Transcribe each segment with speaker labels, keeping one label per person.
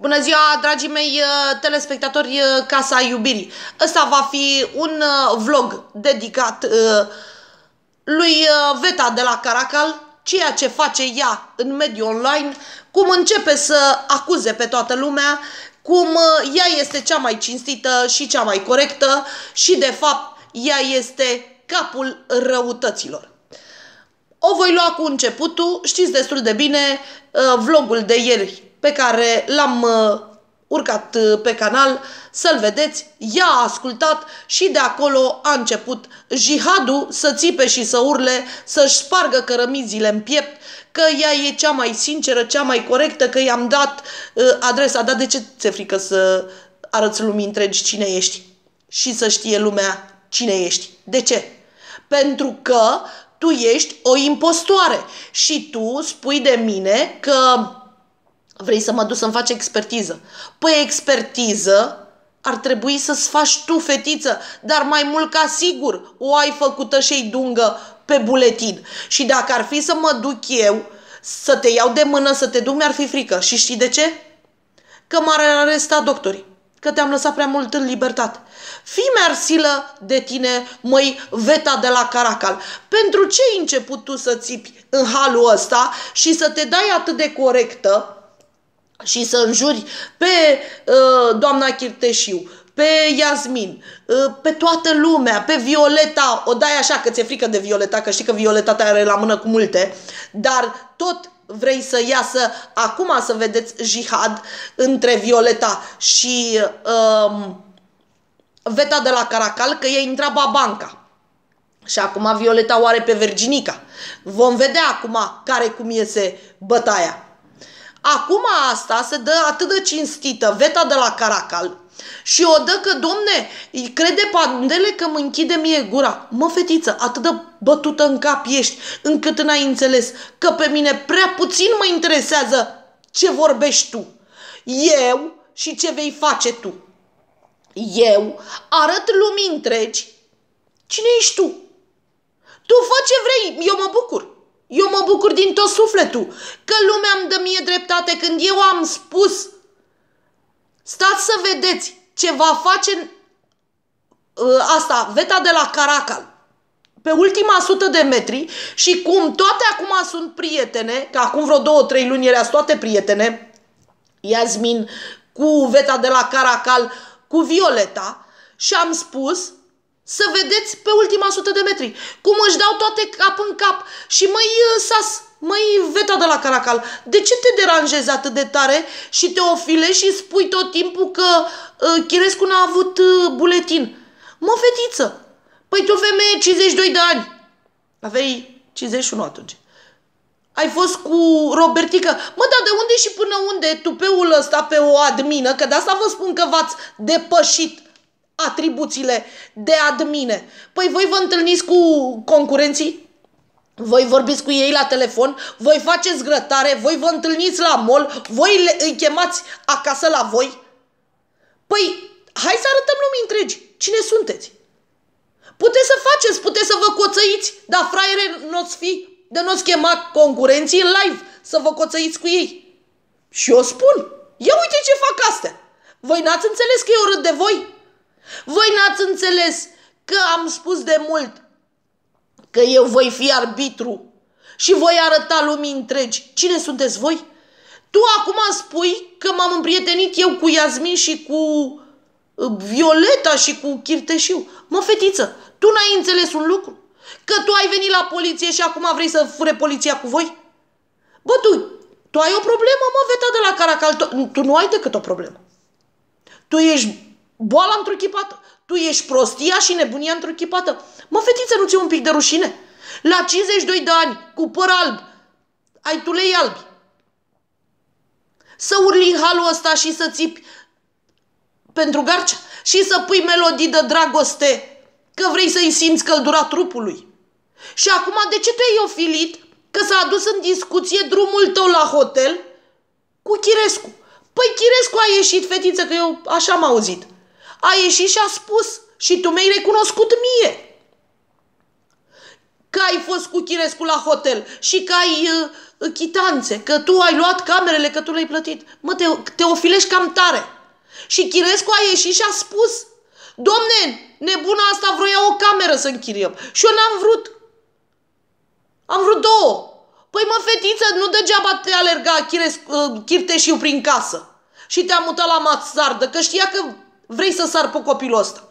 Speaker 1: Bună ziua, dragii mei uh, telespectatori uh, Casa Iubirii! Ăsta va fi un uh, vlog dedicat lui Veta de la Caracal, ceea ce face ea în mediul online, cum începe să acuze pe toată lumea, cum ea este cea mai cinstită și cea mai corectă și, de fapt, ea este capul răutăților. O voi lua cu începutul, știți destul de bine, vlogul de ieri pe care l-am uh, urcat uh, pe canal să-l vedeți, i a ascultat și de acolo a început jihadul să țipe și să urle, să-și spargă cărămizile în piept, că ea e cea mai sinceră, cea mai corectă, că i-am dat uh, adresa, dar de ce ți-e frică să arăți lumii întregi cine ești și să știe lumea cine ești? De ce? Pentru că tu ești o impostoare și tu spui de mine că Vrei să mă duc să-mi faci expertiză? Păi expertiză ar trebui să-ți faci tu, fetiță, dar mai mult ca sigur o ai făcută și-i dungă pe buletin. Și dacă ar fi să mă duc eu să te iau de mână, să te duc, mi-ar fi frică. Și știi de ce? Că m-ar aresta doctorii că te-am lăsat prea mult în libertate. Fii mersilă de tine, măi, veta de la Caracal. Pentru ce ai început tu să țipi în halul ăsta și să te dai atât de corectă și să înjuri pe uh, doamna Chirteșiu, pe Iasmin, uh, pe toată lumea, pe Violeta, o dai așa că ți-e frică de Violeta, că știi că Violeta te are la mână cu multe, dar tot vrei să iasă acum să vedeți jihad între Violeta și uh, Veta de la Caracal, că ei întreba banca. Și acum Violeta o are pe Verginica. Vom vedea acum care cum iese bătaia. Acum asta se dă atât de cinstită, veta de la Caracal, și o dă că, domne, crede pandele că mă închide mie gura. Mă, fetiță, atât de bătută în cap ești, încât n-ai înțeles că pe mine prea puțin mă interesează ce vorbești tu. Eu și ce vei face tu. Eu arăt lumii întregi. Cine ești tu? Tu fă ce vrei, eu mă bucur. Eu mă bucur din tot sufletul că lumea îmi dă mie dreptate când eu am spus. Stați să vedeți ce va face uh, asta, veta de la Caracal pe ultima sută de metri și cum toate acum sunt prietene, că acum vreo două, trei luni erau toate prietene, Iasmin cu veta de la Caracal, cu Violeta și am spus să vedeți pe ultima sută de metri cum își dau toate cap în cap și măi uh, sas, măi veta de la Caracal, de ce te deranjezi atât de tare și te ofile și spui tot timpul că uh, Chirescu n-a avut uh, buletin? Mă, fetiță, păi tu femeie 52 de ani, aveai 51 atunci. Ai fost cu Robertică. Mă, dar de unde și până unde tupeul ăsta pe o admină? Că de asta vă spun că v-ați depășit atribuțiile de admine. Păi voi vă întâlniți cu concurenții? Voi vorbiți cu ei la telefon, voi faceți grătare, voi vă întâlniți la mol, voi le, îi chemați acasă la voi? Păi, hai să arătăm lumii întregi cine sunteți. Puteți să faceți, puteți să vă coțăiți, dar fraiere nu-ți fi, de nu-ți chema concurenții în live să vă coțăiți cu ei. Și eu spun, ia uite ce fac astea. Voi n-ați înțeles că eu râd de voi? Voi n-ați înțeles că am spus de mult că eu voi fi arbitru și voi arăta lumii întregi cine sunteți voi? Tu acum spui că m-am împrietenit eu cu Iasmin și cu uh, Violeta și cu Chirteșiu. Mă, fetiță, tu n-ai înțeles un lucru? Că tu ai venit la poliție și acum vrei să fure poliția cu voi? Bă, tu, tu ai o problemă, mă, veta de la Caracal. Tu, tu nu ai decât o problemă. Tu ești boala chipată. Tu ești prostia și nebunia chipată. Mă, fetiță, nu ți un pic de rușine? La 52 de ani, cu păr alb, ai tulei albi. Să urli în halul ăsta și să țipi pentru garcea și să pui melodii de dragoste că vrei să-i simți căldura trupului. Și acum de ce te-ai ofilit că s-a adus în discuție drumul tău la hotel cu Chirescu? Păi Chirescu a ieșit, fetiță, că eu așa am auzit a ieșit și a spus și tu mi-ai recunoscut mie că ai fost cu Chirescu la hotel și că ai uh, uh, chitanțe, că tu ai luat camerele, că tu le-ai plătit. Mă, te, te ofilești cam tare. Și Chirescu a ieșit și a spus, domne, nebuna asta vroia o cameră să închiriem. Și eu n-am vrut. Am vrut două. Păi mă, fetiță, nu degeaba te alerga Chirescu, uh, Chirteșiu prin casă. Și te-a mutat la mațardă, că știa că Vrei să sar pe copilul ăsta?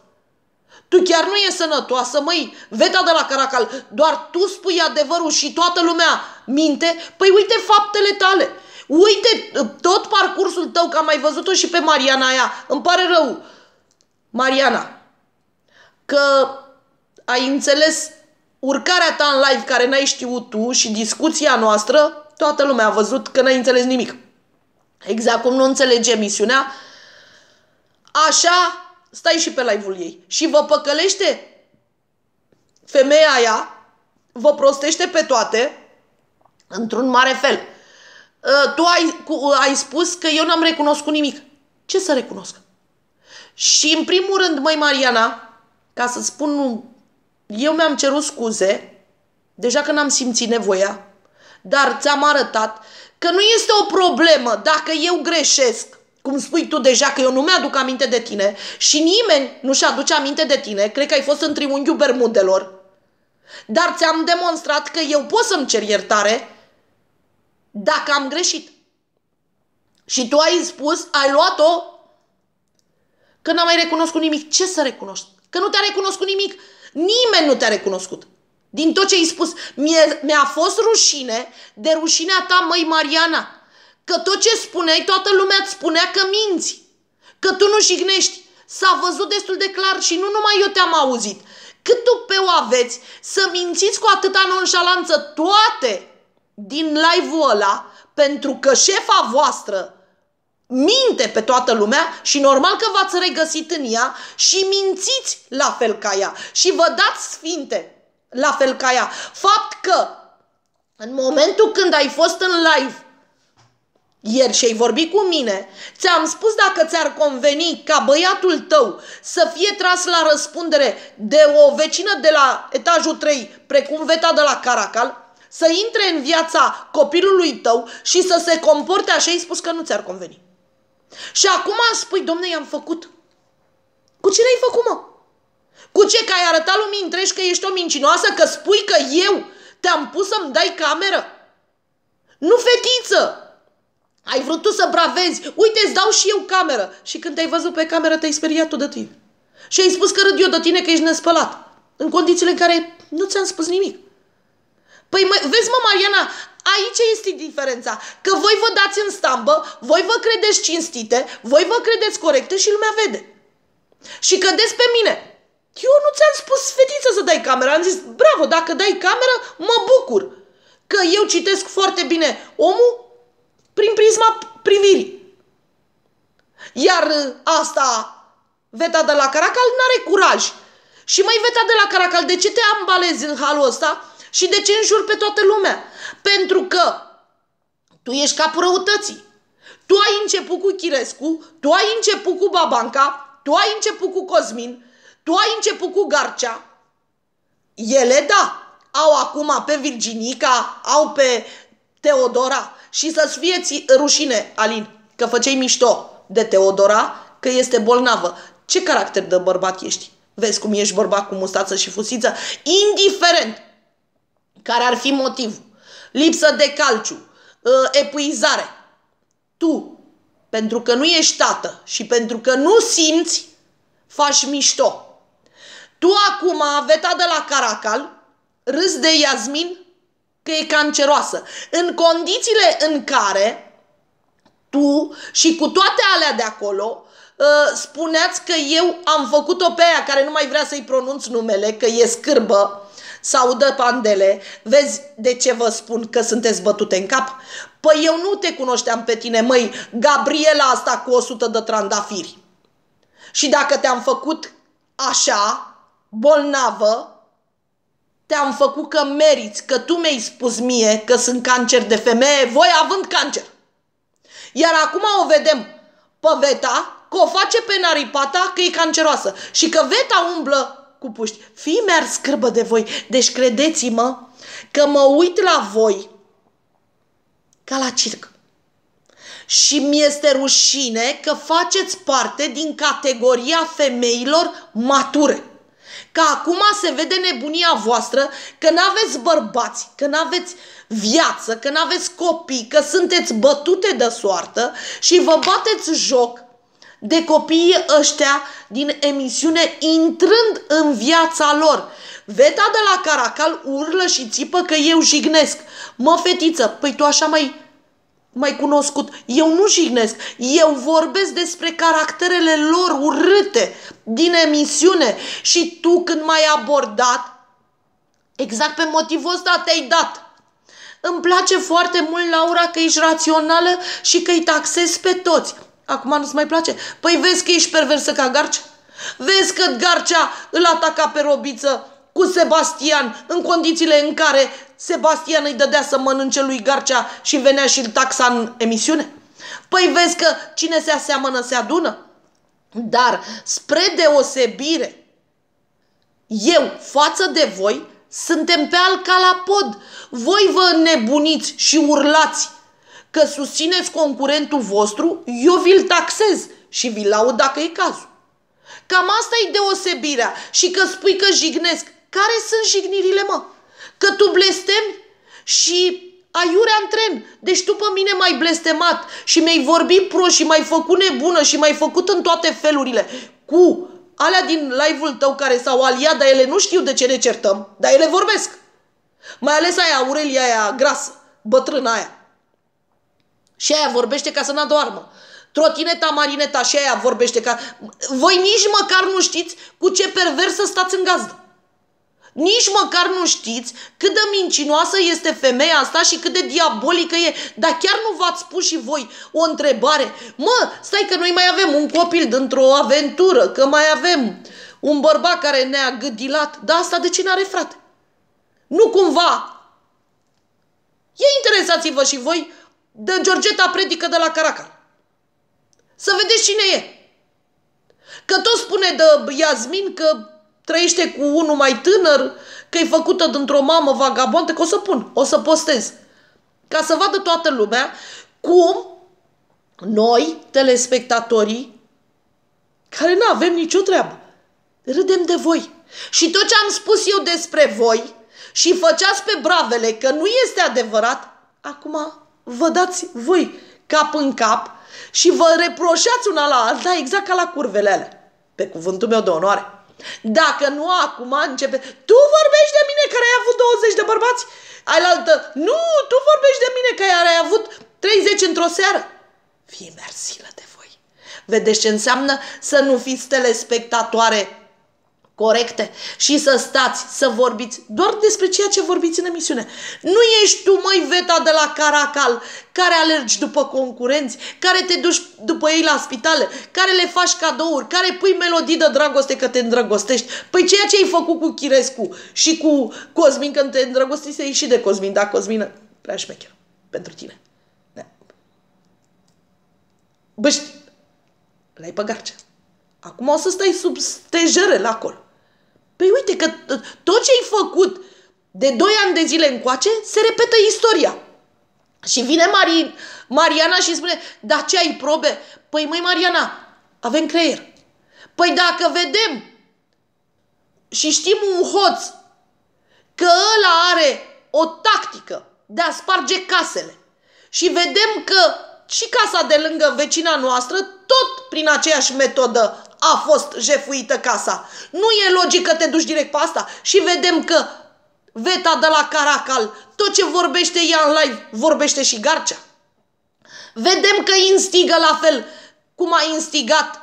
Speaker 1: Tu chiar nu e sănătoasă, măi, veta de la Caracal, doar tu spui adevărul și toată lumea minte? Păi uite faptele tale, uite tot parcursul tău, că am mai văzut-o și pe Mariana aia, îmi pare rău, Mariana, că ai înțeles urcarea ta în live care n-ai știut tu și discuția noastră, toată lumea a văzut că n-ai înțeles nimic. Exact cum nu înțelege misiunea, Așa stai și pe live-ul ei. Și vă păcălește femeia aia, vă prostește pe toate într-un mare fel. Ă, tu ai, cu, ai spus că eu n-am recunoscut nimic. Ce să recunosc? Și în primul rând, măi Mariana, ca să spun, eu mi-am cerut scuze, deja că n-am simțit nevoia, dar ți-am arătat că nu este o problemă dacă eu greșesc cum spui tu deja că eu nu mi-aduc aminte de tine și nimeni nu-și aduce aminte de tine, cred că ai fost în triunghiul Bermudelor, dar ți-am demonstrat că eu pot să-mi cer iertare dacă am greșit. Și tu ai spus, ai luat-o că n-am mai recunoscut nimic. Ce să recunoști? Că nu te-a recunoscut nimic. Nimeni nu te-a recunoscut. Din tot ce ai spus, mie, mi-a fost rușine, de rușinea ta, măi Mariana. Că tot ce spuneai, toată lumea îți spunea că minți, că tu nu jignești. S-a văzut destul de clar și nu numai eu te-am auzit. Cât o aveți să mințiți cu atâta nonșalanță toate din live-ul ăla, pentru că șefa voastră minte pe toată lumea și normal că v-ați regăsit în ea și mințiți la fel ca ea și vă dați sfinte la fel ca ea. Fapt că în momentul când ai fost în live ieri și ai vorbit cu mine, ți-am spus dacă ți-ar conveni ca băiatul tău să fie tras la răspundere de o vecină de la etajul 3, precum veta de la Caracal, să intre în viața copilului tău și să se comporte așa, ai spus că nu ți-ar conveni. Și acum spui, domne, i-am făcut. Cu cine ai făcut, mă? Cu ce? Că ai arătat lumii întregi că ești o mincinoasă, că spui că eu te-am pus să-mi dai cameră? Nu, fetiță! Ai vrut tu să bravezi. Uite, îți dau și eu cameră. Și când te-ai văzut pe cameră, te-ai speriat tu de tine. Și ai spus că râd eu de tine că ești nespălat. În condițiile în care nu ți-am spus nimic. Păi mă, vezi mă, Mariana, aici este diferența. Că voi vă dați în stambă, voi vă credeți cinstite, voi vă credeți corecte și lumea vede. Și cădeți pe mine. Eu nu ți-am spus, fetiță, să dai camera. Am zis, bravo, dacă dai camera, mă bucur. Că eu citesc foarte bine omul prin prisma privirii. Iar uh, asta, veta de la Caracal, n-are curaj. Și mai veta de la Caracal, de ce te ambalezi în halul ăsta și de ce înjuri pe toată lumea? Pentru că tu ești capul răutății. Tu ai început cu Chirescu, tu ai început cu Babanca, tu ai început cu Cosmin, tu ai început cu Garcea. Ele, da, au acum pe Virginica, au pe Teodora și să-ți fie ți rușine, Alin, că făceai mișto de Teodora, că este bolnavă. Ce caracter de bărbat ești? Vezi cum ești bărbat cu mustață și fusiță? Indiferent care ar fi motiv, lipsă de calciu, uh, epuizare, tu, pentru că nu ești tată și pentru că nu simți, faci mișto. Tu acum, veta de la Caracal, râzi de Iasmin că e canceroasă. În condițiile în care tu și cu toate alea de acolo ă, spuneați că eu am făcut-o pe aia care nu mai vrea să-i pronunț numele, că e scârbă sau dă pandele. Vezi de ce vă spun că sunteți bătute în cap? Păi eu nu te cunoșteam pe tine, măi, Gabriela asta cu 100 de trandafiri. Și dacă te-am făcut așa, bolnavă, te-am făcut că meriți, că tu mi-ai spus mie că sunt cancer de femeie, voi având cancer. Iar acum o vedem pe Veta că o face pe naripata că e canceroasă și că Veta umblă cu puști. Fii mi scârbă de voi, deci credeți-mă că mă uit la voi ca la circ. Și mi este rușine că faceți parte din categoria femeilor mature. Că acum se vede nebunia voastră că n-aveți bărbați, că n-aveți viață, că n-aveți copii, că sunteți bătute de soartă și vă bateți joc de copiii ăștia din emisiune intrând în viața lor. Veta de la Caracal urlă și țipă că eu jignesc. Mă, fetiță, păi tu așa mai mai cunoscut, eu nu jignesc, eu vorbesc despre caracterele lor urâte din emisiune și tu când m-ai abordat, exact pe motivul ăsta te-ai dat. Îmi place foarte mult, Laura, că ești rațională și că îi taxezi pe toți. Acum nu-ți mai place? Păi vezi că ești perversă ca Garcea? Vezi că Garcea îl ataca pe Robiță cu Sebastian în condițiile în care Sebastian îi dădea să mănânce lui Garcea și venea și îl taxa în emisiune? Păi vezi că cine se aseamănă se adună? Dar spre deosebire, eu față de voi suntem pe al calapod. Voi vă nebuniți și urlați că susțineți concurentul vostru, eu vi-l taxez și vi-l laud dacă e cazul. Cam asta e deosebirea și că spui că jignesc. Care sunt jignirile, mă? că tu blestemi și aiurea în tren. Deci tu pe mine m-ai blestemat și mi-ai vorbit pro și m-ai făcut nebună și m-ai făcut în toate felurile. Cu alea din live-ul tău care s-au aliat, dar ele nu știu de ce ne certăm, dar ele vorbesc. Mai ales aia, Aurelia aia grasă, bătrâna aia. Și aia vorbește ca să n adoarmă Trotineta, marineta și aia vorbește ca... Voi nici măcar nu știți cu ce perversă stați în gazdă. Nici măcar nu știți cât de mincinoasă este femeia asta și cât de diabolică e. Dar chiar nu v-ați spus și voi o întrebare. Mă, stai că noi mai avem un copil dintr-o aventură, că mai avem un bărbat care ne-a gâdilat. Dar asta de cine are frate? Nu cumva. E interesați-vă și voi de Georgeta Predică de la Caracal. Să vedeți cine e. Că tot spune de Iasmin că trăiește cu unul mai tânăr, că e făcută dintr-o mamă vagabondă, că o să pun, o să postez. Ca să vadă toată lumea cum noi, telespectatorii, care nu avem nicio treabă, râdem de voi. Și tot ce am spus eu despre voi și făceați pe bravele că nu este adevărat, acum vă dați voi cap în cap și vă reproșați una la alta exact ca la curvele alea. Pe cuvântul meu de onoare. Dacă nu acum începe... Tu vorbești de mine care ai avut 20 de bărbați? Ai la altă... Nu, tu vorbești de mine care ai avut 30 într-o seară. Fii mersilă de voi. Vedeți ce înseamnă să nu fiți telespectatoare corecte și să stați, să vorbiți doar despre ceea ce vorbiți în emisiune. Nu ești tu, măi, veta de la Caracal, care alergi după concurenți, care te duci după ei la spitale, care le faci cadouri, care pui melodii de dragoste că te îndrăgostești. Păi ceea ce ai făcut cu Chirescu și cu Cosmin, când te îndrăgostise și de Cosmin, da, Cosmin prea șmecher pentru tine. Da. Băști, l-ai pe garce. Acum o să stai sub stejere la acolo. Păi uite că uh, tot ce ai făcut de 2 ani de zile încoace se repetă istoria. Și vine Mari, Mariana și spune, da ce ai probe? Păi măi Mariana, avem creier. Păi dacă vedem și știm un hoț că ăla are o tactică de a sparge casele și vedem că și casa de lângă vecina noastră tot prin aceeași metodă a fost jefuită casa. Nu e logic că te duci direct pe asta și vedem că Veta de la Caracal, tot ce vorbește ea în live, vorbește și Garcea. Vedem că instigă la fel cum a instigat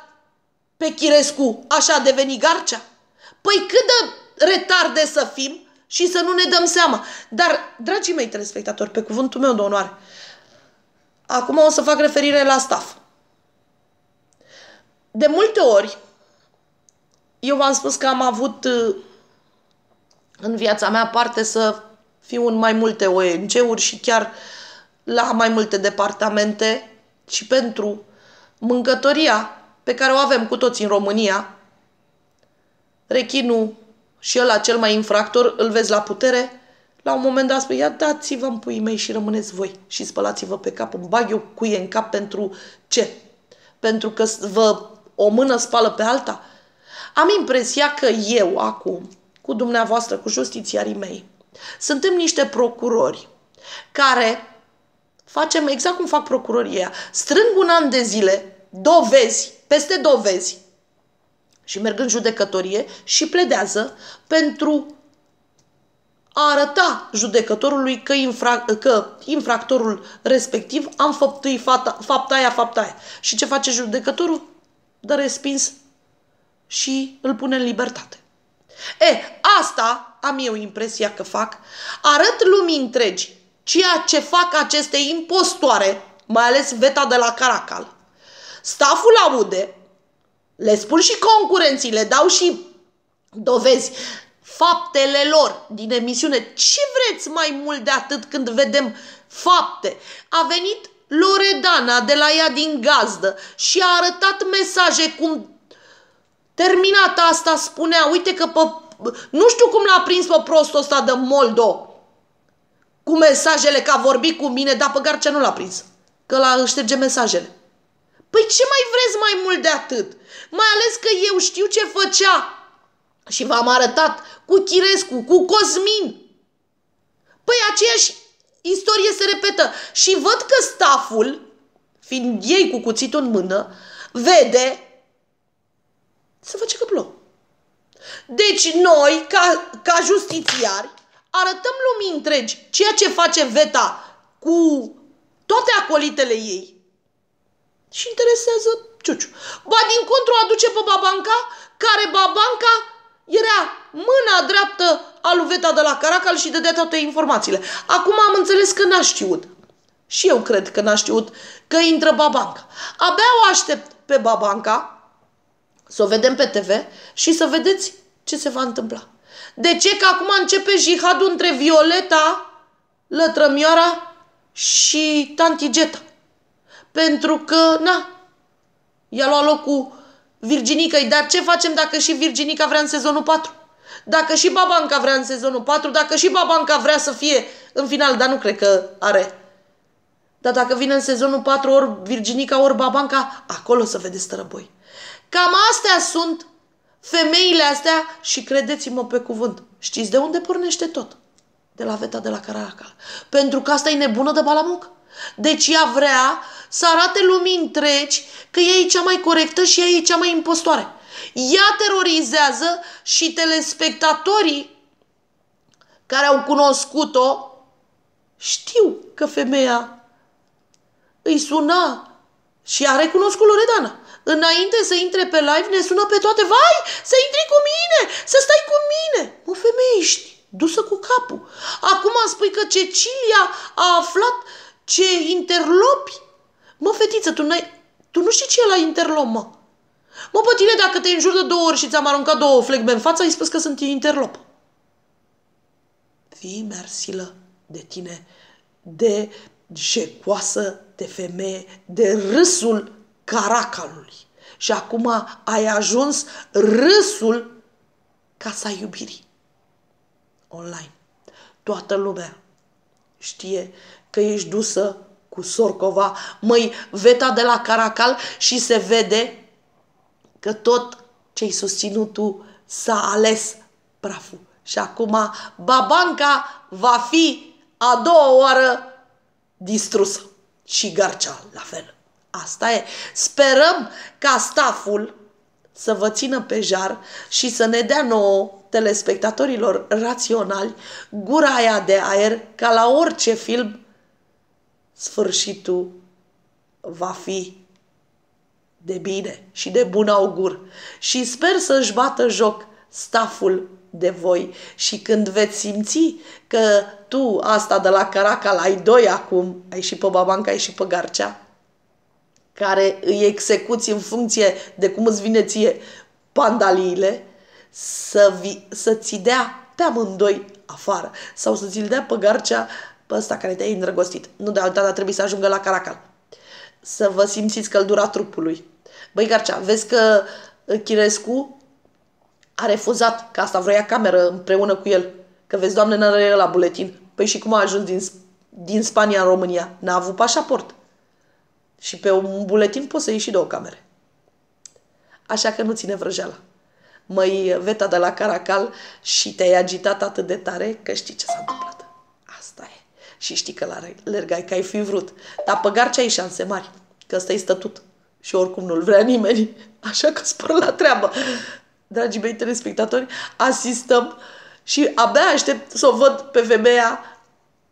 Speaker 1: pe Chirescu, așa a devenit Garcea. Păi cât de retarde să fim și să nu ne dăm seama. Dar, dragii mei telespectatori, pe cuvântul meu de onoare, acum o să fac referire la staff. De multe ori, eu v-am spus că am avut uh, în viața mea parte să fiu în mai multe ONG-uri și chiar la mai multe departamente și pentru mâncătoria pe care o avem cu toți în România, rechinul și ăla cel mai infractor îl vezi la putere, la un moment dat spui, ia dați-vă în puii mei și rămâneți voi și spălați-vă pe cap, îmi bag eu cuie în cap pentru ce? Pentru că vă o mână spală pe alta, am impresia că eu acum, cu dumneavoastră, cu justițiarii mei, suntem niște procurori care facem exact cum fac procurorii ăia, strâng un an de zile dovezi, peste dovezi și merg în judecătorie și pledează pentru a arăta judecătorului că, infra- că infractorul respectiv am făptuit fata, fapta aia, fapta aia. Și ce face judecătorul? dă respins și îl pune în libertate. E, asta am eu impresia că fac. Arăt lumii întregi ceea ce fac aceste impostoare, mai ales veta de la Caracal. Staful aude, le spun și concurenții, le dau și dovezi faptele lor din emisiune. Ce vreți mai mult de atât când vedem fapte? A venit Loredana de la ea din gazdă și a arătat mesaje cum terminat asta spunea, uite că pe, nu știu cum l-a prins pe prostul ăsta de Moldo cu mesajele că a vorbit cu mine, dar pe Garcea nu l-a prins, că l-a șterge mesajele. Păi ce mai vreți mai mult de atât? Mai ales că eu știu ce făcea și v-am arătat cu Chirescu, cu Cosmin. Păi aceiași istorie se repetă. Și văd că staful, fiind ei cu cuțitul în mână, vede să face că plouă. Deci noi, ca, ca justițiari, arătăm lumii întregi ceea ce face VETA cu toate acolitele ei și interesează Ciuciu. Ba din contru aduce pe Babanca, care Babanca era mâna dreaptă aluveta de la Caracal și dădea toate informațiile. Acum am înțeles că n-a știut. Și eu cred că n-a știut că intră Babanca. Abia o aștept pe Babanca să o vedem pe TV și să vedeți ce se va întâmpla. De ce? Că acum începe jihadul între Violeta, Lătrămioara și Tanti Geta. Pentru că, na, i-a luat locul Virginica. Dar ce facem dacă și Virginica vrea în sezonul 4? Dacă și Babanca vrea în sezonul 4, dacă și Babanca vrea să fie în final, dar nu cred că are. Dar dacă vine în sezonul 4 ori Virginica, ori Babanca, acolo să vedeți tărăboi. Cam astea sunt femeile astea și credeți-mă pe cuvânt. Știți de unde pornește tot? De la veta de la Caracal. Pentru că asta e nebună de balamuc. Deci ea vrea să arate lumii întregi că ea e cea mai corectă și ea e cea mai impostoare. Ea terorizează și telespectatorii care au cunoscut-o știu că femeia îi suna și a recunoscut Loredana. Înainte să intre pe live, ne sună pe toate, vai, să intri cu mine, să stai cu mine. Mă, femeie, ești dusă cu capul. Acum spui că Cecilia a aflat ce interlopi. Mă, fetiță, tu, tu nu știi ce e la interlop, mă. Mă, pe tine, dacă te înjur de două ori și ți-am aruncat două flegme în față, ai spus că sunt interlop. Fii mersilă de tine, de jecoasă, de femeie, de râsul caracalului. Și acum ai ajuns râsul casa iubirii. Online. Toată lumea știe că ești dusă cu sorcova, măi, veta de la Caracal și se vede că tot ce-ai susținut tu s-a ales praful. Și acum babanca va fi a doua oară distrusă și Garcea la fel. Asta e. Sperăm ca staful să vă țină pe jar și să ne dea nouă telespectatorilor raționali gura aia de aer ca la orice film sfârșitul va fi de bine și de bun augur și sper să-și bată joc staful de voi și când veți simți că tu asta de la Caracal ai doi acum, ai și pe Babanca, ai și pe Garcea, care îi execuți în funcție de cum îți vine ție pandaliile, să vi, să ți dea pe amândoi afară sau să ți-l dea pe Garcea pe ăsta care te-ai îndrăgostit. Nu de altă dată trebuie să ajungă la Caracal să vă simțiți căldura trupului. Băi, Garcea, vezi că uh, Chirescu a refuzat, că asta vroia cameră împreună cu el. Că vezi, doamne, n la buletin. Păi și cum a ajuns din, din Spania în România? N-a avut pașaport. Și pe un buletin poți să iei și două camere. Așa că nu ține vrăjeala. Măi, veta de la Caracal și te-ai agitat atât de tare că știi ce s-a întâmplat și știi că alergai, că ai fi vrut. Dar pe Garcia ai șanse mari, că ăsta e stătut și oricum nu-l vrea nimeni, așa că spor la treabă. Dragii mei telespectatori, asistăm și abia aștept să o văd pe femeia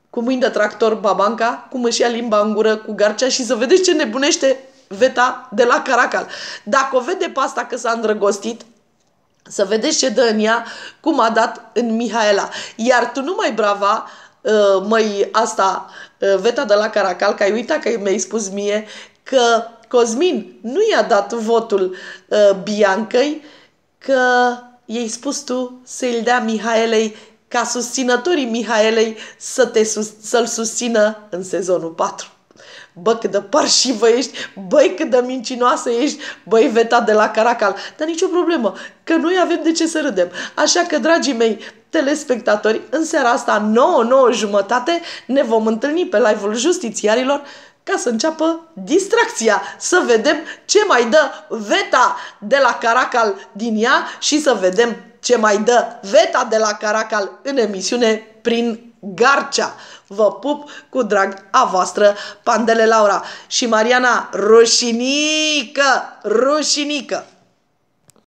Speaker 1: cu mâini de tractor babanca, cum își ia limba în gură cu garcea și să vedeți ce nebunește veta de la Caracal. Dacă o vede pe asta că s-a îndrăgostit, să vedeți ce dă în ea, cum a dat în Mihaela. Iar tu numai brava, Uh, măi, asta, uh, Veta de la Caracal, că ai uitat că mi-ai spus mie că Cosmin nu i-a dat votul uh, Biancăi, că i-ai spus tu să-i dea Mihaelei ca susținătorii Mihaelei să te sus- să-l susțină în sezonul 4. Bă, cât de parșivă ești, băi, cât de mincinoasă ești, băi, veta de la Caracal. Dar nicio problemă, că noi avem de ce să râdem. Așa că, dragii mei, telespectatori, în seara asta 9, 9 jumătate ne vom întâlni pe live-ul Justițiarilor ca să înceapă distracția, să vedem ce mai dă Veta de la Caracal din ea și să vedem ce mai dă Veta de la Caracal în emisiune prin Garcea. Vă pup cu drag a voastră, Pandele Laura și Mariana Rușinică, Rușinică!